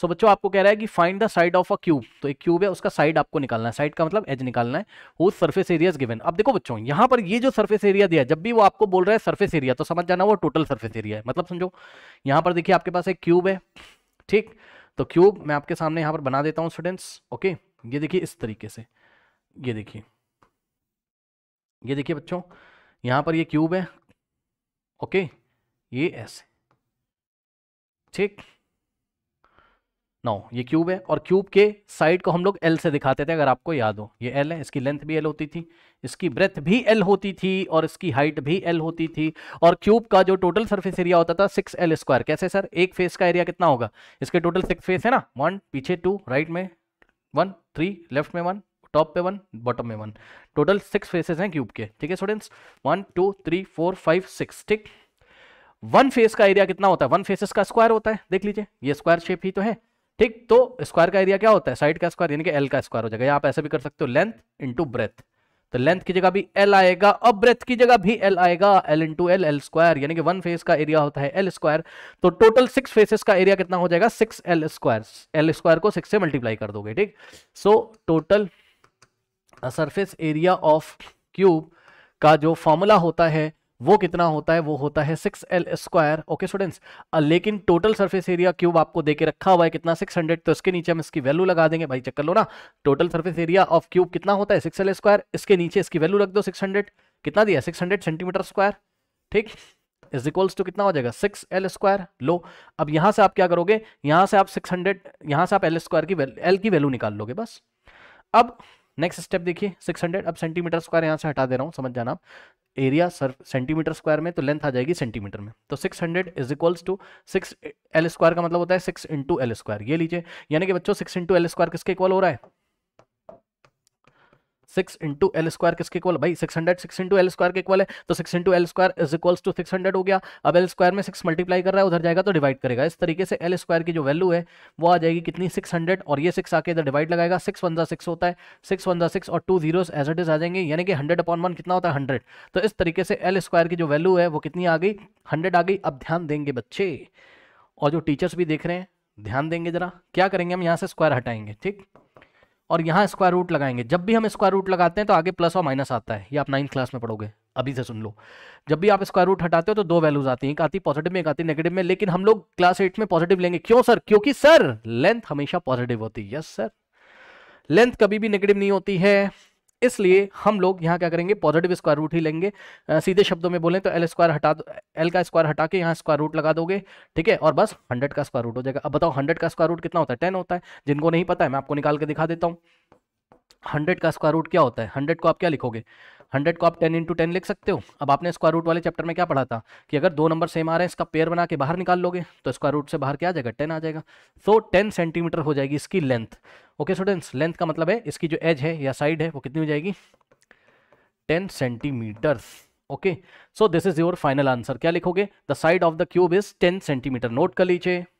सो so, बच्चों आपको कह रहा है कि find the side of a cube तो एक क्यूब है उसका साइड आपको निकालना है साइड का मतलब एज निकालना है वो सर्फेस एरिया गिवन अब देखो बच्चों यहां पर ये जो सर्फेस एरिया दिया जब भी वो आपको बोल रहा है सर्फेस एरिया तो समझ जाना वो टोटल सर्फेस एरिया है मतलब समझो यहां पर देखिए आपके पास एक क्यूब है ठीक तो क्यूब मैं आपके सामने यहां पर बना देता हूँ स्टूडेंट्स ओके ये देखिए इस तरीके से ये देखिए ये देखिए बच्चों यहां पर ये क्यूब है ओके ये ऐसे ठीक नौ ये क्यूब है और क्यूब के साइड को हम लोग एल से दिखाते थे अगर आपको याद हो ये एल है इसकी लेंथ भी एल होती थी इसकी ब्रेथ भी एल होती थी और इसकी हाइट भी एल होती थी और क्यूब का जो टोटल सरफेस एरिया होता था सिक्स एल स्क्वायर कैसे सर एक फेस का एरिया कितना होगा इसके टोटल सिक्स फेस है ना वन पीछे टू राइट में वन थ्री लेफ्ट में वन टॉप पे वन बॉटम में वन टोटल सिक्स फेसेस हैं क्यूब के ठीक है students one two three four five six ठीक वन फेस का एरिया कितना होता है वन फेसेस का स्क्वायर होता है देख लीजिए ये स्क्वायर शेप ही तो है ठीक तो स्क्वायर का एरिया क्या होता है साइड का स्क्वायर यानी कि एल का स्क्वायर हो जाएगा आप ऐसा भी कर सकते हो लेंथ इंटू ब्रेथ तो लेंथ की जगह भी एल आएगा और ब्रेथ की जगह भी एल आएगा L into L L square यानी कि वन फेस का एरिया होता है एल स्क्वायर तो टोटल सिक्स फेसेस का एरिया कितना हो जाएगा six L square L square को सिक्स से मल्टीप्लाई कर दोगे ठीक so total surface area of cube का जो फॉर्मूला होता है वो कितना होता है वो होता है six L square okay students लेकिन टोटल सरफेस एरिया क्यूब आपको देके रखा हुआ है कितना सिक्स हंड्रेड तो इसके नीचे हम इसकी वैल्यू लगा देंगे भाई चेक कर लो ना total surface area of cube कितना होता है सिक्स एल स्क्वायर इसके नीचे इसकी वैल्यू रख दो सिक्स हंड्रेड कितना दिया सिक्स हंड्रेड सेंटीमीटर स्क्वायर ठीक इज इक्वल्स टू कितना हो जाएगा सिक्स एल स्क्वायर लो अब यहाँ से आप क्या करोगे यहाँ से आप सिक्स हंड्रेड यहाँ से आप एल स्क्वायर की एल की वैल्यू निकाल लोगे बस अब नेक्स्ट स्टेप देखिए 600 अब सेंटीमीटर स्क्वायर यहाँ से हटा दे रहा हूँ समझ जाना एरिया सर सेंटीमीटर स्क्वायर में तो लेंथ आ जाएगी सेंटीमीटर में तो 600 hundred is equals to six L square का मतलब होता है सिक्स इंटू एल स्क्वायर ये लीजिए यानी कि बच्चों सिक्स इंटू एल स्क्वायर किसके इक्वल हो रहा है सिक्स इंटू एल स्क्वायर किसके इक्वल भाई six hundred six into L square के इक्वल है तो six into L square is equals to six hundred हो गया अब एल स्क्वायर में सिक्स मल्टीप्लाई कर रहा है उधर जाएगा तो डिवाइड करेगा इस तरीके से एल स्क्वायर की जो वैल्यू है वो आ जाएगी कितनी सिक्स हंड्रेड और ये सिक्स आके इधर डिवाइड लगाएगा सिक्स वन सिक्स होता है सिक्स वन सिक्स और two zero as it is आ जाएंगे यानी कि हंड्रेड अपॉन वन कितना होता है हंड्रेड तो इस तरीके से एल स्क्वायर की जो वैल्यू है वो कितनी आ गई हंड्रेड आ गई अब ध्यान देंगे बच्चे और जो टीचर्स भी देख रहे हैं ध्यान देंगे जरा क्या करेंगे हम यहाँ से स्क्वायर हटाएंगे ठीक और यहाँ स्क्वायर रूट लगाएंगे जब भी हम स्क्वायर रूट लगाते हैं तो आगे प्लस और माइनस आता है ये आप नाइन्थ क्लास में पढ़ोगे अभी से सुन लो जब भी आप स्क्वायर रूट हटाते हो तो दो वैल्यूज आती हैं एक आती पॉजिटिव में एक आती नेगेटिव में लेकिन हम लोग क्लास एट में पॉजिटिव लेंगे क्यों सर क्योंकि सर लेंथ हमेशा पॉजिटिव होती है यस सर लेंथ कभी भी नेगेटिव नहीं होती है इसलिए हम लोग यहाँ क्या करेंगे पॉजिटिव स्क्वायर रूट ही लेंगे आ, सीधे शब्दों में बोलें तो एल स्क्वायर हटा एल का स्क्वायर हटा के यहाँ स्क्वायर रूट लगा दोगे ठीक है और बस हंड्रेड का स्क्वायर रूट हो जाएगा अब बताओ हंड्रेड का स्क्वायर रूट कितना होता है टेन होता है जिनको नहीं पता है मैं आपको निकाल के दिखा देता हूँ हंड्रेड का स्क्वायर रूट क्या होता है हंड्रेड को आप क्या लिखोगे हंड्रेड को आप टेन इंटू टेन लिख सकते हो अब आपने स्क्वायर रूट वाले चैप्टर में क्या पढ़ा था कि अगर दो नंबर सेम आ रहे हैं इसका पेयर बना के बाहर निकाल लोगे तो स्क्वायर रूट से बाहर क्या आ जाएगा टेन आ जाएगा सो टेन सेंटीमीटर हो जाएगी इसकी लेंथ ओके स्टूडेंट्स लेंथ का मतलब है इसकी जो एज है या साइड है वो कितनी हो जाएगी ten centimetres okay so this is your final answer क्या लिखोगे the side of the cube is ten centimetre note कर लीजिए